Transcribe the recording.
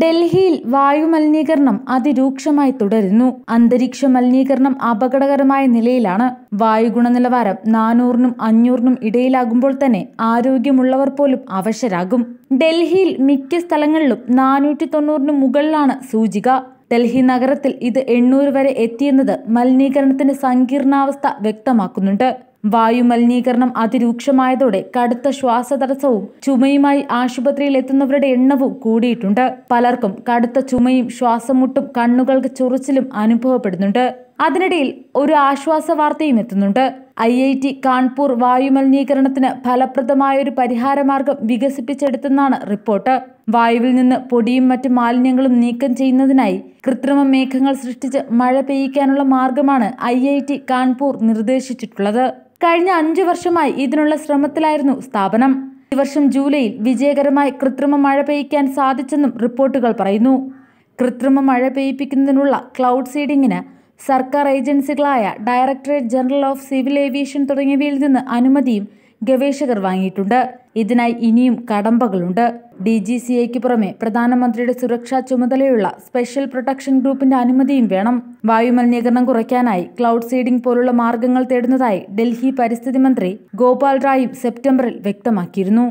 ഡൽഹിയിൽ വായു മലിനീകരണം അതിരൂക്ഷമായി തുടരുന്നു അന്തരീക്ഷ മലിനീകരണം അപകടകരമായ നിലയിലാണ് വായു ഗുണനിലവാരം നാനൂറിനും അഞ്ഞൂറിനും ഇടയിലാകുമ്പോൾ തന്നെ ആരോഗ്യമുള്ളവർ പോലും അവശരാകും ഡൽഹിയിൽ മിക്ക സ്ഥലങ്ങളിലും നാനൂറ്റി തൊണ്ണൂറിന് മുകളിലാണ് സൂചിക ഡൽഹി നഗരത്തിൽ ഇത് എണ്ണൂറ് വരെ എത്തിയെന്നത് മലിനീകരണത്തിന്റെ സങ്കീർണാവസ്ഥ വ്യക്തമാക്കുന്നുണ്ട് വായുമലിനീകരണം അതിരൂക്ഷമായതോടെ കടുത്ത ശ്വാസതടസ്സവും ചുമയുമായി ആശുപത്രിയിൽ എത്തുന്നവരുടെ എണ്ണവും കൂടിയിട്ടുണ്ട് പലർക്കും കടുത്ത ചുമയും ശ്വാസമുട്ടും കണ്ണുകൾക്ക് ചൊറിച്ചിലും അനുഭവപ്പെടുന്നുണ്ട് അതിനിടയിൽ ഒരു ആശ്വാസ വാർത്തയും എത്തുന്നുണ്ട് ഐ ഐ ടി കാൺപൂർ വായുമലിനീകരണത്തിന് ഫലപ്രദമായ ഒരു പരിഹാരമാർഗം വികസിപ്പിച്ചെടുത്തെന്നാണ് റിപ്പോർട്ട് വായുവിൽ നിന്ന് പൊടിയും മറ്റ് മാലിന്യങ്ങളും നീക്കം ചെയ്യുന്നതിനായി കൃത്രിമ മേഘങ്ങൾ സൃഷ്ടിച്ച് മഴ പെയ്യിക്കാനുള്ള മാർഗമാണ് ഐ ഐ ടി കാൺപൂർ നിർദ്ദേശിച്ചിട്ടുള്ളത് കഴിഞ്ഞ അഞ്ചു വർഷമായി ഇതിനുള്ള ശ്രമത്തിലായിരുന്നു സ്ഥാപനം ഈ വർഷം ജൂലൈയിൽ വിജയകരമായി കൃത്രിമ മഴ പെയ്യ്ക്കാൻ സാധിച്ചെന്നും റിപ്പോർട്ടുകൾ പറയുന്നു കൃത്രിമ മഴ പെയ്യിപ്പിക്കുന്നതിനുള്ള ക്ലൗഡ് സീഡിങ്ങിന് സർക്കാർ ഏജൻസികളായ directorate general of civil aviation തുടങ്ങിയവയിൽ നിന്ന് അനുമതിയും ഗവേഷകർ വാങ്ങിയിട്ടുണ്ട് ഇതിനായി ഇനിയും കടമ്പകളുണ്ട് ഡി ജി സി എക്ക് പുറമെ പ്രധാനമന്ത്രിയുടെ സുരക്ഷാ ചുമതലയുള്ള സ്പെഷ്യൽ പ്രൊട്ടക്ഷൻ ഗ്രൂപ്പിന്റെ അനുമതിയും വേണം വായുമലിനീകരണം കുറയ്ക്കാനായി ക്ലൗഡ് സീഡിംഗ് പോലുള്ള മാർഗങ്ങൾ തേടുന്നതായി ഡൽഹി പരിസ്ഥിതി മന്ത്രി ഗോപാൽ റായും സെപ്റ്റംബറിൽ വ്യക്തമാക്കിയിരുന്നു